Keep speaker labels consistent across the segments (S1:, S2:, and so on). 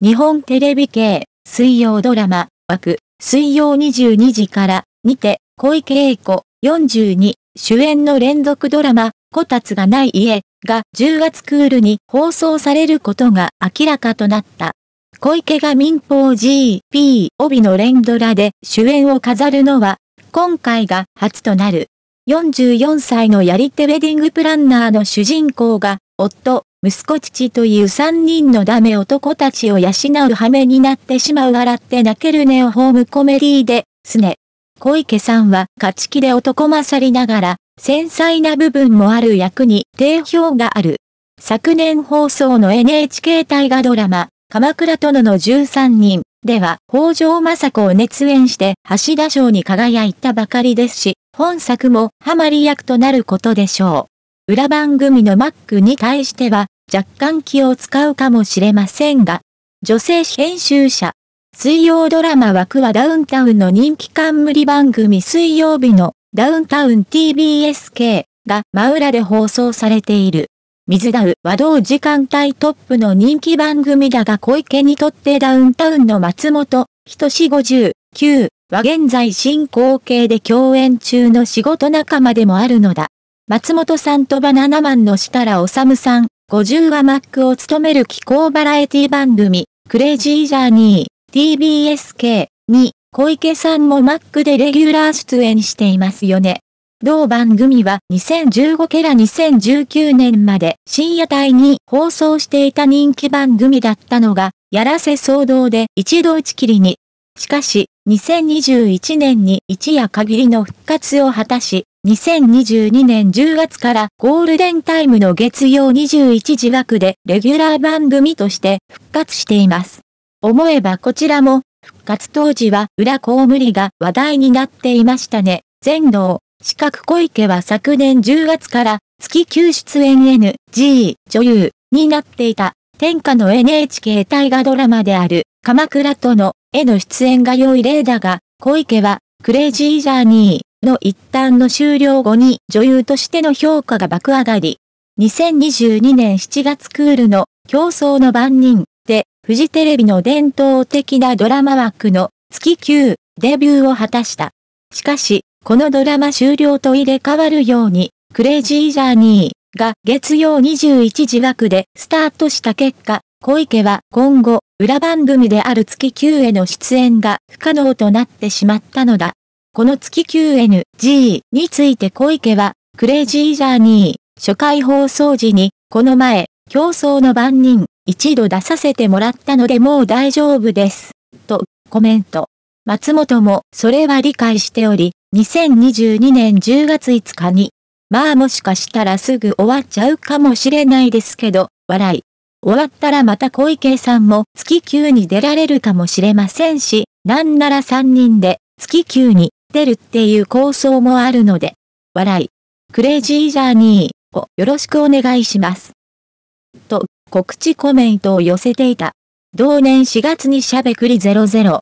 S1: 日本テレビ系水曜ドラマ枠水曜22時からにて小池栄子42主演の連続ドラマこたつがない家が10月クールに放送されることが明らかとなった。小池が民放 GP 帯の連ドラで主演を飾るのは今回が初となる。44歳のやり手ウェディングプランナーの主人公が、夫、息子父という3人のダメ男たちを養う羽目になってしまう笑って泣けるネオホームコメディーで、すね。小池さんは勝ち気で男勝りながら、繊細な部分もある役に定評がある。昨年放送の NHK 大河ドラマ、鎌倉殿の13人では、北条政子を熱演して橋田賞に輝いたばかりですし、本作もハマり役となることでしょう。裏番組のマックに対しては、若干気を使うかもしれませんが、女性編集者、水曜ドラマ枠はダウンタウンの人気冠番組水曜日のダウンタウン TBSK が真裏で放送されている。水ダウは同時間帯トップの人気番組だが小池にとってダウンタウンの松本、人志50 Q は現在進行形で共演中の仕事仲間でもあるのだ。松本さんとバナナマンの設楽治さん、50はマックを務める気候バラエティ番組、クレイジージャーニー、TBSK に、小池さんもマックでレギュラー出演していますよね。同番組は2015ケラ2019年まで深夜帯に放送していた人気番組だったのが、やらせ騒動で一度打ち切りに。しかし、2021年に一夜限りの復活を果たし、2022年10月からゴールデンタイムの月曜21時枠でレギュラー番組として復活しています。思えばこちらも、復活当時は裏コウムリが話題になっていましたね。全能、四角小池は昨年10月から月休出演 NG 女優になっていた天下の NHK 大河ドラマである鎌倉とのへの出演が良い例だが、小池は、クレイジージャーニーの一旦の終了後に女優としての評価が爆上がり、2022年7月クールの競争の番人で、フジテレビの伝統的なドラマ枠の月9デビューを果たした。しかし、このドラマ終了と入れ替わるように、クレイジージャーニーが月曜21時枠でスタートした結果、小池は今後、裏番組である月 Q への出演が不可能となってしまったのだ。この月 QNG について小池は、クレイジージャーニー、初回放送時に、この前、競争の番人、一度出させてもらったのでもう大丈夫です、とコメント。松本もそれは理解しており、2022年10月5日に、まあもしかしたらすぐ終わっちゃうかもしれないですけど、笑い。終わったらまた小池さんも月級に出られるかもしれませんし、なんなら3人で月級に出るっていう構想もあるので、笑い、クレイジージャーニーをよろしくお願いします。と、告知コメントを寄せていた。同年4月にしゃべくり007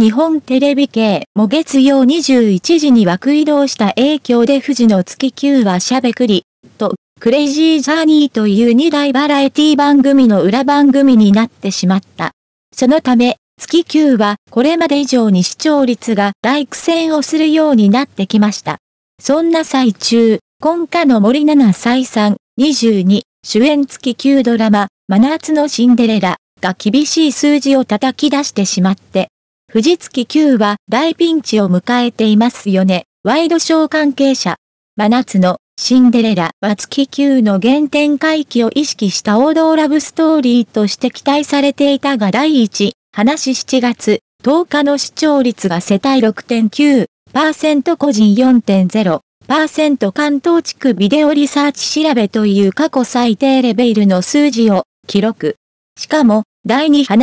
S1: 日本テレビ系も月曜21時に枠移動した影響で富士の月9はしゃべくりとクレイジージャーニーという2大バラエティ番組の裏番組になってしまった。そのため、月9はこれまで以上に視聴率が大苦戦をするようになってきました。そんな最中、今夏の森七菜さん、22、主演月9ドラマ、真夏のシンデレラが厳しい数字を叩き出してしまって、富士月9は大ピンチを迎えていますよね。ワイドショー関係者。真夏のシンデレラは月級の原点回帰を意識した王道ラブストーリーとして期待されていたが第1、話7月10日の視聴率が世帯6.9%個人4.0%関東地区ビデオリサーチ調べという過去最低レベルの数字を記録。しかも、第2話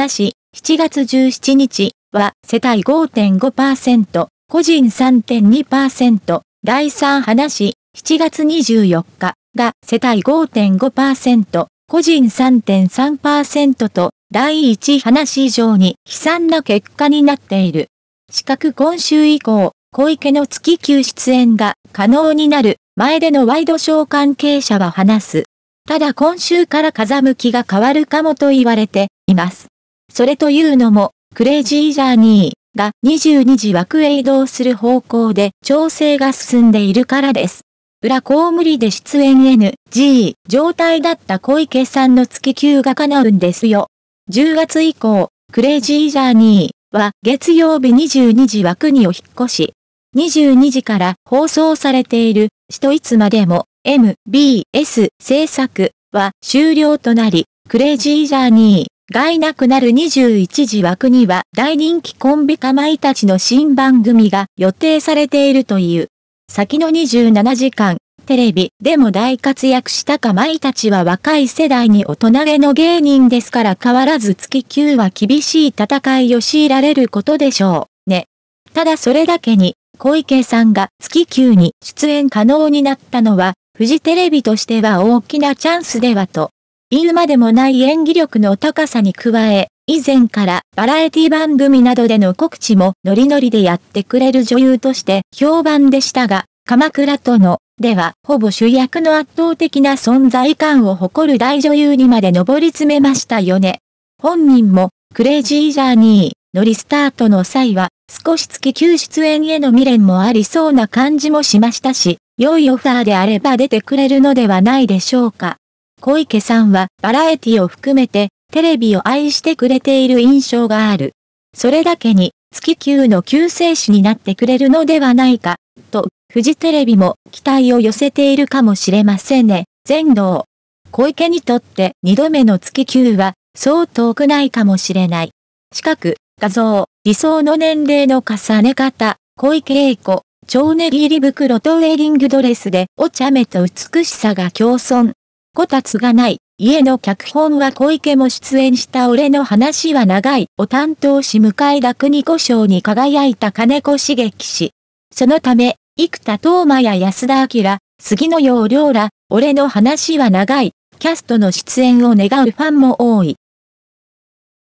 S1: 7月17日は世帯5.5%、個人3.2%、第3話7月24日が世帯5.5%、個人3.3%と第1話以上に悲惨な結果になっている。四角今週以降、小池の月休出演が可能になる前でのワイドショー関係者は話す。ただ今週から風向きが変わるかもと言われています。それというのも、クレイジージャーニーが22時枠へ移動する方向で調整が進んでいるからです。裏う無理で出演 NG 状態だった小池さんの月給が叶うんですよ。10月以降、クレイジージャーニーは月曜日22時枠にお引っ越し。22時から放送されている、死といつまでも MBS 制作は終了となり、クレイジージャーニーがいなくなる21時枠には大人気コンビかまいたちの新番組が予定されているという。先の27時間、テレビでも大活躍したかまいたちは若い世代に大人げの芸人ですから変わらず月9は厳しい戦いを強いられることでしょうね。ただそれだけに、小池さんが月9に出演可能になったのは、フジテレビとしては大きなチャンスではと、言うまでもない演技力の高さに加え、以前からバラエティ番組などでの告知もノリノリでやってくれる女優として評判でしたが、鎌倉との、ではほぼ主役の圧倒的な存在感を誇る大女優にまで上り詰めましたよね。本人もクレイジージャーニーのリスタートの際は少し月休出演への未練もありそうな感じもしましたし、良いオファーであれば出てくれるのではないでしょうか。小池さんはバラエティを含めてテレビを愛してくれている印象がある。それだけに、月級の救世主になってくれるのではないか、と、フジテレビも期待を寄せているかもしれませんね。全道。小池にとって二度目の月級は、そう遠くないかもしれない。近く、画像、理想の年齢の重ね方、小池栄子、蝶ネギ入り袋とウェディングドレスでお茶目と美しさが共存。こたつがない。家の脚本は小池も出演した俺の話は長いを担当し向田に子賞に輝いた金子茂樹氏。そのため、生田斗真や安田明、杉野陽亮ら、俺の話は長い、キャストの出演を願うファンも多い。